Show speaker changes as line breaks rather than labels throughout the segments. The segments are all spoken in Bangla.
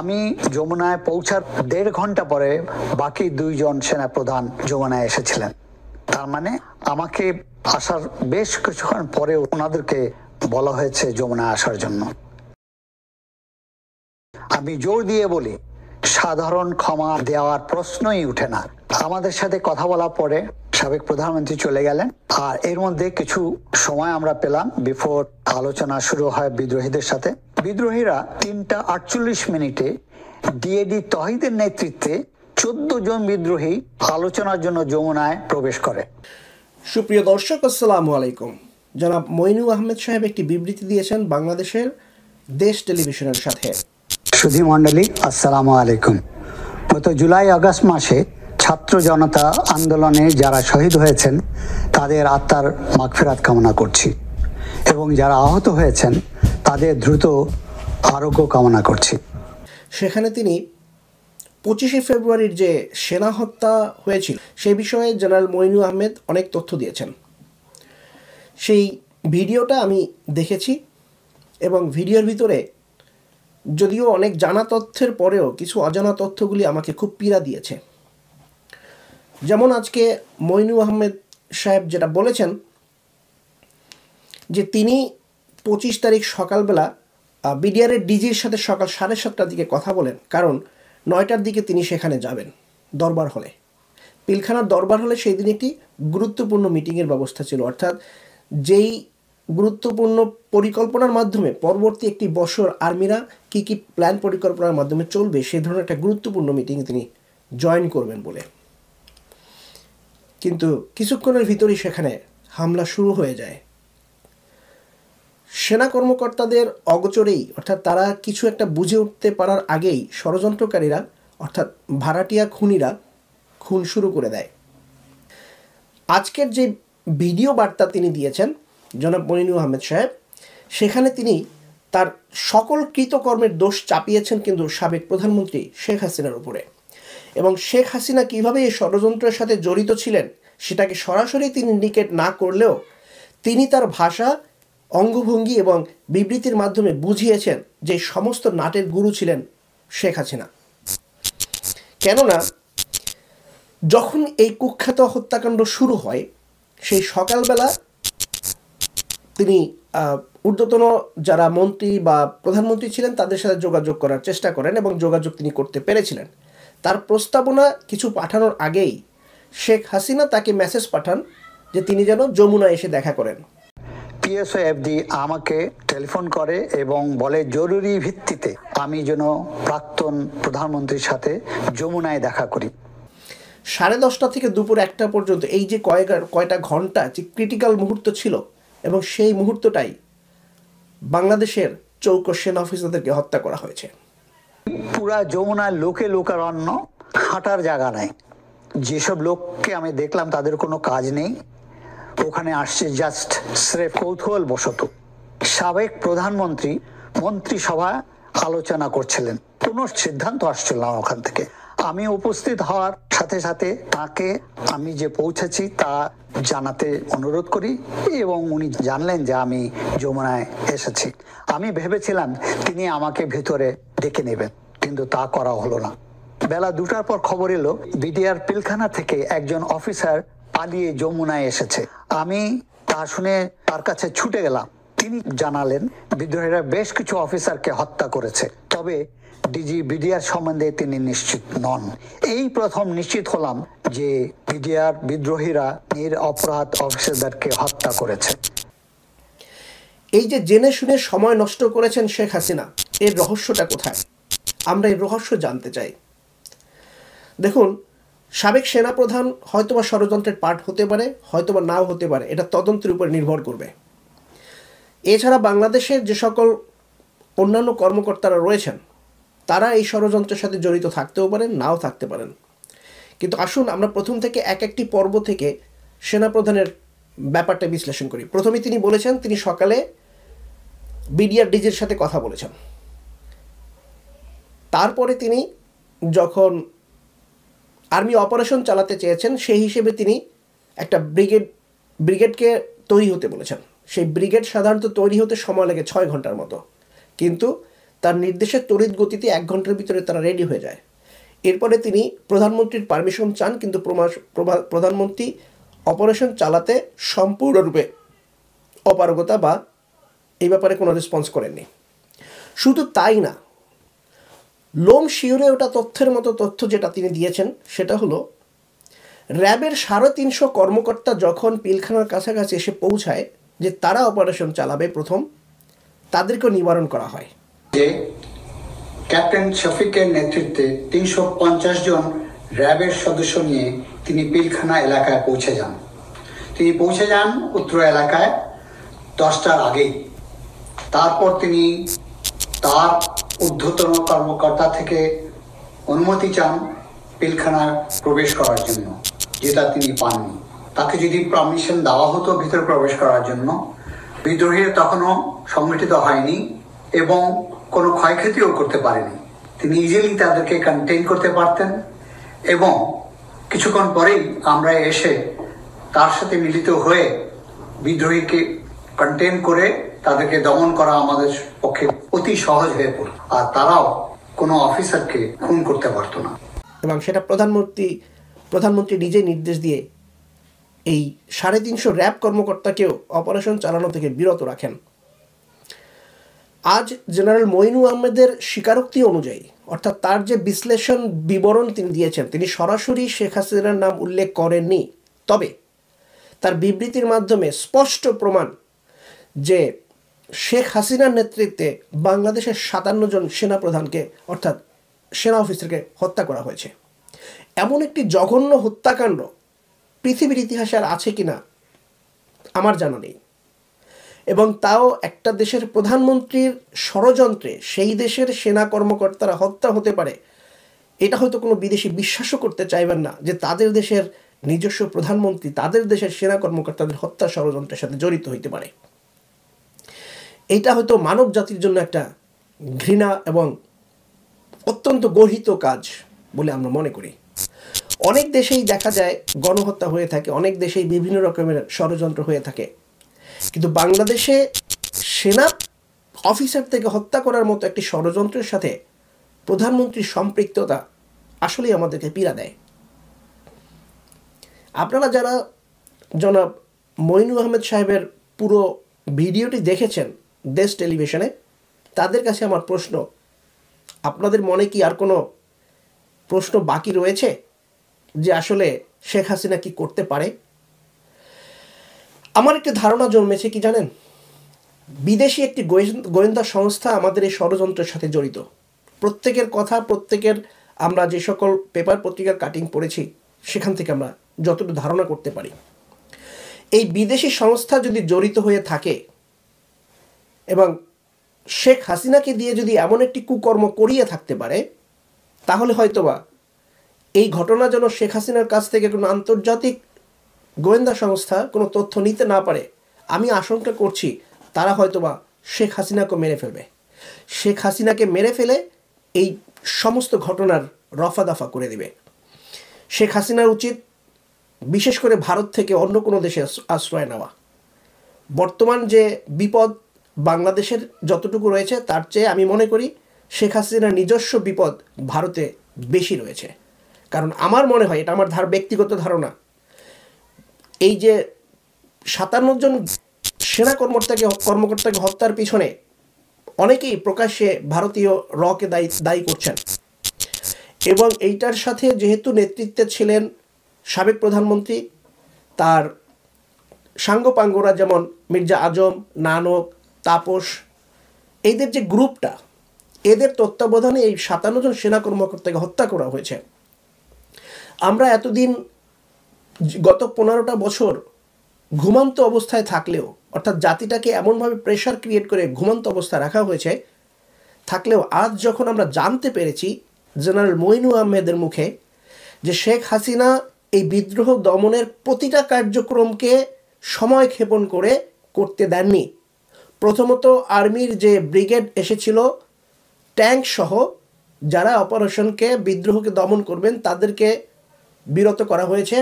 আমি যমুনায় পৌঁছার দেড় ঘন্টা পরে বাকি দুইজন সেনা প্রধান যমুনায় এসেছিলেন তার মানে আমাকে আসার বেশ কিছুক্ষণ পরে ওনাদেরকে বলা হয়েছে যমুনায় আসার জন্য আমি জোর দিয়ে বলি সাধারণ ক্ষমা দেওয়ার প্রশ্নই উঠে না আমাদের সাথে কথা বলা পরে সাবেক প্রধানমন্ত্রী চলে গেলেন আর এর মধ্যে কিছু সময় আমরা পেলাম বিফোর আলোচনা শুরু হয় বিদ্রোহীদের সাথে বিদ্রোহীরা তিনটা আটচল্লিশ মিনিটে ডিএডি তহিদের নেতৃত্বে চোদ্দ জন বিদ্রোহী আলোচনার
জন্য যমুনায় প্রবেশ করে সুপ্রিয় দর্শক আসসালামু আলাইকুম জনাব মইনু আহমেদ সাহেব একটি বিবৃতি দিয়েছেন বাংলাদেশের দেশ টেলিভিশনের সাথে
সুধী মন্ডলী আসসালামু আলাইকুম গত জুলাই আগস্ট মাসে ছাত্র জনতা আন্দোলনে যারা শহীদ হয়েছেন তাদের আত্মার মাগফেরাত কামনা করছি এবং যারা আহত হয়েছেন তাদের দ্রুত আরোগ্য কামনা করছি
সেখানে তিনি পঁচিশে ফেব্রুয়ারির যে সেনা হত্যা হয়েছিল সে বিষয়ে জেনারেল মইনু আহমেদ অনেক তথ্য দিয়েছেন সেই ভিডিওটা আমি দেখেছি এবং ভিডিওর ভিতরে যদিও অনেক জানা তথ্যের পরেও কিছু অজানা তথ্যগুলি আমাকে খুব পীড়া দিয়েছে যেমন আজকে মইনু আহমেদ সাহেব যেটা বলেছেন যে তিনি পঁচিশ তারিখ সকালবেলা বিডিআরের ডিজির সাথে সকাল সাড়ে সাতটার দিকে কথা বলেন কারণ নয়টার দিকে তিনি সেখানে যাবেন দরবার হলে পিলখানার দরবার হলে সেই দিন একটি গুরুত্বপূর্ণ মিটিংয়ের ব্যবস্থা ছিল অর্থাৎ যেই গুরুত্বপূর্ণ পরিকল্পনার মাধ্যমে পরবর্তী একটি বছর আর্মিরা কি কি প্ল্যান পরিকল্পনার মাধ্যমে চলবে সেই ধরনের একটা গুরুত্বপূর্ণ মিটিং তিনি জয়েন করবেন বলে কিন্তু কিছুক্ষণের ভিতরই সেখানে হামলা শুরু হয়ে যায় সেনা কর্মকর্তাদের অগচরেই অর্থাৎ তারা কিছু একটা বুঝে উঠতে পারার আগেই ষড়যন্ত্রকারীরা অর্থাৎ ভাড়াটিয়া খুনিরা খুন শুরু করে দেয় আজকের যে ভিডিও বার্তা তিনি দিয়েছেন জনাব মনিনু আহমেদ সাহেব সেখানে তিনি তার সকল কৃতকর্মের দোষ চাপিয়েছেন কিন্তু সাবেক প্রধানমন্ত্রী শেখ হাসিনার উপরে এবং শেখ হাসিনা কিভাবে এই ষড়যন্ত্রের সাথে জড়িত ছিলেন সেটাকে সরাসরি তিনি নিকেট না করলেও তিনি তার ভাষা অঙ্গভঙ্গি এবং বিবৃতির মাধ্যমে বুঝিয়েছেন যে সমস্ত নাটের গুরু ছিলেন শেখ হাসিনা কেননা যখন এই কুখ্যাত হত্যাকাণ্ড শুরু হয় সেই সকালবেলা তিনি ঊর্ধ্বতন যারা মন্ত্রী বা প্রধানমন্ত্রী ছিলেন তাদের সাথে যোগাযোগ করার চেষ্টা করেন এবং যোগাযোগ তিনি করতে পেরেছিলেন তার প্রস্তাবনা কিছু পাঠানোর আগেই শেখ হাসিনা তাকে মেসেজ পাঠান যে তিনি যেন যমুনা এসে দেখা করেন
পিএসওএফডি আমাকে টেলিফোন করে এবং বলে জরুরি ভিত্তিতে আমি যেন
প্রাক্তন প্রধানমন্ত্রীর সাথে যমুনায় দেখা করি সাড়ে দশটা থেকে দুপুর একটা পর্যন্ত এই যে কয়েক কয়টা ঘন্টা যে ক্রিটিক্যাল মুহূর্ত ছিল এবং সেই মুহূর্তটাই বাংলাদেশের চৌকস সেনা অফিসারদেরকে হত্যা করা হয়েছে পুরা যমুনা লোকে লোকারণ্য হাঁটার জায়গা নাই যেসব
লোককে আমি দেখলাম তাদের কোনো কাজ নেই ওখানে আসছে জাস্ট স্রেফ কৌতূহল বসত সাবেক প্রধানমন্ত্রী মন্ত্রিসভা আলোচনা করছিলেন কোন সিদ্ধান্ত আসছিল না ওখান থেকে আমি উপস্থিত হওয়ার সাথে সাথে তাকে আমি যে পৌঁছেছি তা জানাতে অনুরোধ করি এবং উনি জানলেন যে আমি যমুনায় এসেছি আমি ভেবেছিলাম তিনি আমাকে ভেতরে ডেকে নেবেন কিন্তু তা করা হলো না বেলা দুটার পর খবর এলো বিডিআর পিলখানা থেকে একজন অফিসার পালিয়ে যমুনায় এসেছে আমি তা শুনে তার কাছে ছুটে গেলাম তিনি জানালেন বিদ্রোহীরা বেশ কিছু অফিসারকে হত্যা করেছে তবে ডিজি বিডিআর সম্বন্ধে তিনি নিশ্চিত নন এই প্রথম নিশ্চিত হলাম যে
বিডিআর বিদ্রোহীরা এর অপরাধ অফিসারদেরকে হত্যা করেছে এই যে জেনে শুনে সময় নষ্ট করেছেন শেখ হাসিনা এর রহস্যটা কোথায় আমরা এর রহস্য জানতে চাই দেখুন সাবেক সেনাপ্রধান হয়তোবা ষড়যন্ত্রের পার্ট হতে পারে হয়তোবা নাও হতে পারে এটা তদন্তের উপর নির্ভর করবে এছাড়া বাংলাদেশের যে সকল অন্যান্য কর্মকর্তারা রয়েছেন তারা এই ষড়যন্ত্রের সাথে জড়িত থাকতেও পারেন নাও থাকতে পারেন কিন্তু আসুন আমরা প্রথম থেকে এক একটি পর্ব থেকে সেনাপ্রধানের ব্যাপারটা বিশ্লেষণ করি প্রথমে তিনি বলেছেন তিনি সকালে বিডিআর ডিজের সাথে কথা বলেছেন তারপরে তিনি যখন আর্মি অপারেশন চালাতে চেয়েছেন সেই হিসেবে তিনি একটা ব্রিগেড ব্রিগেডকে তৈরি হতে বলেছেন সেই ব্রিগেড সাধারণত তৈরি হতে সময় লাগে ছয় ঘন্টার মতো কিন্তু তার নির্দেশে তড়িৎ গতিতে এক ঘন্টার ভিতরে তারা রেডি হয়ে যায় এরপরে তিনি প্রধানমন্ত্রীর পারমিশন চান কিন্তু প্রধানমন্ত্রী অপারেশন চালাতে সম্পূর্ণরূপে অপারগতা বা এই ব্যাপারে কোনো রেসপন্স করেননি শুধু তাই না লোম শিউরে ওটা তথ্যের মতো তথ্য যেটা তিনি দিয়েছেন সেটা হলো র্যাবের সাড়ে তিনশো কর্মকর্তা যখন পিলখানার কাছাকাছি এসে পৌঁছায় যে তারা অপারেশন চালাবে প্রথম তাদেরকে নিবারণ করা হয়
যে ক্যাপ্টেন শফিকের নেতৃত্বে তিনশো পঞ্চাশ জন র্যাবের সদস্য নিয়ে তিনি পিলখানা এলাকায় পৌঁছে যান তিনি পৌঁছে যান উত্তর এলাকায় দশটার আগেই তারপর তিনি তার ঊর্ধ্বতন কর্মকর্তা থেকে অনুমতি চান পিলখানার প্রবেশ করার জন্য যেটা তিনি পাননি তাকে যদি পারমিশন দেওয়া হতো ভিতরে প্রবেশ করার জন্য বিদ্রোহীরা তখনও সংগঠিত হয়নি এবং কোনো ক্ষয়ক্ষতিও করতে পারেনি তিনি ইজিলি তাদেরকে কন্টেন করতে পারতেন এবং কিছুক্ষণ পরেই আমরা এসে তার সাথে মিলিত হয়ে বিদ্রোহীকে কন্টেন করে তাদেরকে দমন করা আমাদের পক্ষে অতি সহজ হয়ে পড়ল আর তারাও কোনো অফিসারকে খুন করতে পারত না
এবং সেটা প্রধানমন্ত্রী প্রধানমন্ত্রী নিজে নির্দেশ দিয়ে এই সাড়ে তিনশো র্যাব কর্মকর্তাকেও অপারেশন চালানো থেকে বিরত রাখেন আজ জেনারেল মইনু আহমেদের স্বীকারোক্তি অনুযায়ী অর্থাৎ তার যে বিশ্লেষণ বিবরণ তিনি দিয়েছেন তিনি সরাসরি শেখ হাসিনার নাম উল্লেখ করেননি তবে তার বিবৃতির মাধ্যমে স্পষ্ট প্রমাণ যে শেখ হাসিনার নেতৃত্বে বাংলাদেশের সাতান্ন জন সেনাপ্রধানকে অর্থাৎ সেনা অফিসারকে হত্যা করা হয়েছে এমন একটি জঘন্য হত্যাকাণ্ড পৃথিবীর ইতিহাসে আর আছে কি না আমার জানা নেই এবং তাও একটা দেশের প্রধানমন্ত্রীর ষড়যন্ত্রে সেই দেশের সেনা কর্মকর্তারা হত্যা হতে পারে এটা হয়তো কোনো বিদেশি বিশ্বাসও করতে চাইবেন না যে তাদের দেশের নিজস্ব প্রধানমন্ত্রী তাদের দেশের সেনা কর্মকর্তাদের হত্যা ষড়যন্ত্রের সাথে জড়িত হইতে পারে এটা হয়তো মানব জাতির জন্য একটা ঘৃণা এবং অত্যন্ত গর্হিত কাজ বলে আমরা মনে করি অনেক দেশেই দেখা যায় গণহত্যা হয়ে থাকে অনেক দেশেই বিভিন্ন রকমের ষড়যন্ত্র হয়ে থাকে কিন্তু বাংলাদেশে সেনা অফিসার থেকে হত্যা করার মতো একটি ষড়যন্ত্রের সাথে প্রধানমন্ত্রীর সম্পৃক্ততা আসলেই আমাদেরকে পীড়া দেয় আপনারা যারা জনাব মইনু আহমেদ সাহেবের পুরো ভিডিওটি দেখেছেন দেশ টেলিভিশনে তাদের কাছে আমার প্রশ্ন আপনাদের মনে কি আর কোনো প্রশ্ন বাকি রয়েছে যে আসলে শেখ হাসিনা কি করতে পারে আমার একটি ধারণা জন্মেছে কি জানেন বিদেশি একটি গোয়েন্দা সংস্থা আমাদের এই ষড়যন্ত্রের সাথে জড়িত প্রত্যেকের কথা প্রত্যেকের আমরা যে সকল পেপার পত্রিকার কাটিং পড়েছি সেখান থেকে আমরা যতটুকু ধারণা করতে পারি এই বিদেশি সংস্থা যদি জড়িত হয়ে থাকে এবং শেখ হাসিনাকে দিয়ে যদি এমন একটি কুকর্ম করিয়ে থাকতে পারে তাহলে হয়তোবা এই ঘটনা যেন শেখ হাসিনার কাছ থেকে কোনো আন্তর্জাতিক গোয়েন্দা সংস্থা কোনো তথ্য নিতে না পারে আমি আশঙ্কা করছি তারা হয়তোবা শেখ হাসিনাকে মেরে ফেলবে শেখ হাসিনাকে মেরে ফেলে এই সমস্ত ঘটনার রফা দফা করে দিবে শেখ হাসিনার উচিত বিশেষ করে ভারত থেকে অন্য কোনো দেশে আশ্রয় নেওয়া বর্তমান যে বিপদ বাংলাদেশের যতটুকু রয়েছে তার চেয়ে আমি মনে করি শেখ হাসিনার নিজস্ব বিপদ ভারতে বেশি রয়েছে কারণ আমার মনে হয় এটা আমার ধার ব্যক্তিগত ধারণা এই যে সাতান্ন জন সেনা কর্মকর্তাকে কর্মকর্তাকে হত্যার পিছনে অনেকেই প্রকাশ্যে ভারতীয় রকে দায়ী দায়ী করছেন এবং এইটার সাথে যেহেতু নেতৃত্বে ছিলেন সাবেক প্রধানমন্ত্রী তার সাঙ্গপাঙ্গরা যেমন মির্জা আজম নানক তাপস এদের যে গ্রুপটা এদের তত্ত্বাবধানে এই সাতান্ন জন সেনা কর্মকর্তাকে হত্যা করা হয়েছে আমরা এতদিন গত পনেরোটা বছর ঘুমান্ত অবস্থায় থাকলেও অর্থাৎ জাতিটাকে এমনভাবে প্রেশার ক্রিয়েট করে ঘুমান্ত অবস্থায় রাখা হয়েছে থাকলেও আজ যখন আমরা জানতে পেরেছি জেনারেল মইনু আহমেদের মুখে যে শেখ হাসিনা এই বিদ্রোহ দমনের প্রতিটা কার্যক্রমকে সময় ক্ষেপণ করে করতে দেননি প্রথমত আর্মির যে ব্রিগেড এসেছিল ট্যাঙ্ক সহ যারা অপারেশনকে বিদ্রোহকে দমন করবেন তাদেরকে বিরত করা হয়েছে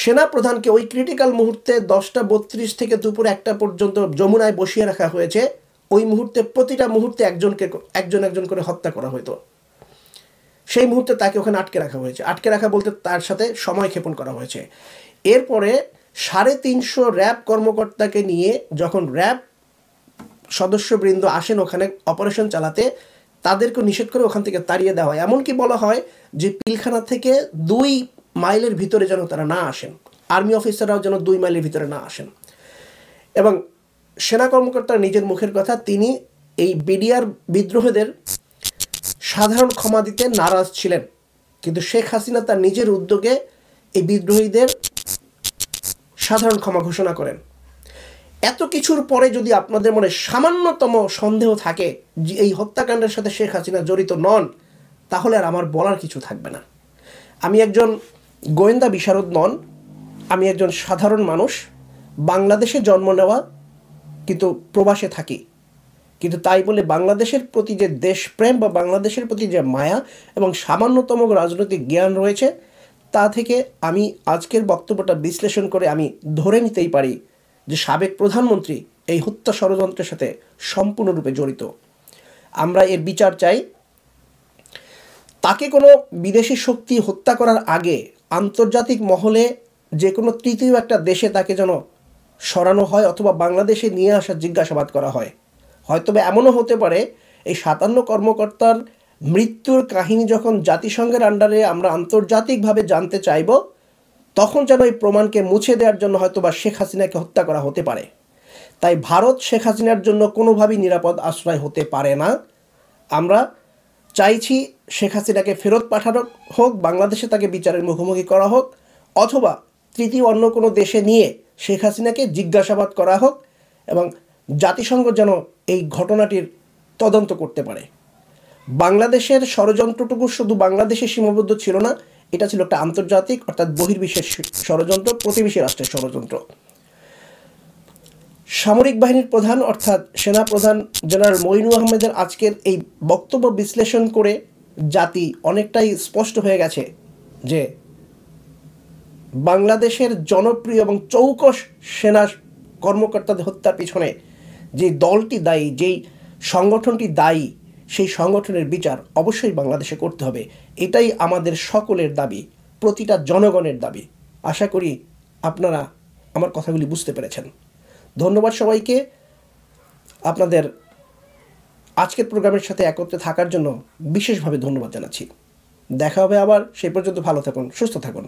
সেনা প্রধানকে ওই ক্রিটিক্যাল মুহূর্তে দশটা বত্রিশ থেকে দুপুর একটা পর্যন্ত যমুনায় বসিয়ে রাখা হয়েছে ওই মুহূর্তে প্রতিটা মুহূর্তে একজনকে একজন একজন করে হত্যা করা হতো সেই মুহূর্তে তাকে ওখানে আটকে রাখা হয়েছে আটকে রাখা বলতে তার সাথে সময় ক্ষেপণ করা হয়েছে এরপরে সাড়ে তিনশো র্যাব কর্মকর্তাকে নিয়ে যখন র্যাব সদস্যবৃন্দ আসেন ওখানে অপারেশন চালাতে তাদেরকে নিষেধ করে ওখান থেকে তাড়িয়ে দেওয়া হয় এমনকি বলা হয় যে পিলখানা থেকে দুই মাইলের ভিতরে যেন তারা না আসেন আর্মি অফিসাররাও যেন দুই মাইলের ভিতরে না আসেন এবং সেনা কর্মকর্তার নিজের মুখের কথা তিনি এই বিডিআর বিদ্রোহীদের সাধারণ ক্ষমা দিতে নারাজ ছিলেন কিন্তু শেখ হাসিনা তার নিজের উদ্যোগে এই বিদ্রোহীদের সাধারণ ক্ষমা ঘোষণা করেন এত কিছুর পরে যদি আপনাদের মনে সামান্যতম সন্দেহ থাকে যে এই হত্যাকাণ্ডের সাথে শেখ হাসিনা জড়িত নন তাহলে আর আমার বলার কিছু থাকবে না আমি একজন গোয়েন্দা বিশারদ নন আমি একজন সাধারণ মানুষ বাংলাদেশে জন্ম নেওয়া কিন্তু প্রবাসে থাকি কিন্তু তাই বলে বাংলাদেশের প্রতি যে দেশপ্রেম বা বাংলাদেশের প্রতি যে মায়া এবং সামান্যতম রাজনৈতিক জ্ঞান রয়েছে তা থেকে আমি আজকের বক্তব্যটা বিশ্লেষণ করে আমি ধরে নিতেই পারি যে সাবেক প্রধানমন্ত্রী এই হত্যা ষড়যন্ত্রের সাথে সম্পূর্ণরূপে জড়িত আমরা এর বিচার চাই তাকে কোনো বিদেশি শক্তি হত্যা করার আগে আন্তর্জাতিক মহলে যে কোনো তৃতীয় একটা দেশে তাকে যেন সরানো হয় অথবা বাংলাদেশে নিয়ে আসার জিজ্ঞাসাবাদ করা হয় হয়তোবা এমনও হতে পারে এই সাতান্ন কর্মকর্তার মৃত্যুর কাহিনী যখন জাতিসংঘের আন্ডারে আমরা আন্তর্জাতিকভাবে জানতে চাইব তখন যেন এই প্রমাণকে মুছে দেওয়ার জন্য হয়তো বা শেখ হাসিনাকে হত্যা করা হতে পারে তাই ভারত শেখ হাসিনার জন্য কোনোভাবেই নিরাপদ আশ্রয় হতে পারে না আমরা চাইছি শেখ হাসিনাকে ফেরত পাঠানো হোক বাংলাদেশে তাকে বিচারের মুখোমুখি করা হোক অথবা তৃতীয় অন্য কোনো দেশে নিয়ে শেখ হাসিনাকে জিজ্ঞাসাবাদ করা হোক এবং জাতিসংঘ যেন এই ঘটনাটির তদন্ত করতে পারে বাংলাদেশের ষড়যন্ত্রটুকু শুধু বাংলাদেশে সীমাবদ্ধ ছিল না এটা ছিল একটা আন্তর্জাতিক অর্থাৎ বহির্বিশ্বের ষড়যন্ত্র প্রতিবেশী রাষ্ট্রের ষড়যন্ত্র সামরিক বাহিনীর প্রধান অর্থাৎ সেনা প্রধান জেনারেল মইনু আহমেদের আজকের এই বক্তব্য বিশ্লেষণ করে জাতি অনেকটাই স্পষ্ট হয়ে গেছে যে বাংলাদেশের জনপ্রিয় এবং চৌকস সেনা কর্মকর্তাদের হত্যার পিছনে যে দলটি দায়ী যেই সংগঠনটি দায়ী সেই সংগঠনের বিচার অবশ্যই বাংলাদেশে করতে হবে এটাই আমাদের সকলের দাবি প্রতিটা জনগণের দাবি আশা করি আপনারা আমার কথাগুলি বুঝতে পেরেছেন ধন্যবাদ সবাইকে আপনাদের আজকের প্রোগ্রামের সাথে একত্রে থাকার জন্য বিশেষভাবে ধন্যবাদ জানাচ্ছি দেখা হবে আবার সেই পর্যন্ত ভালো থাকুন সুস্থ থাকুন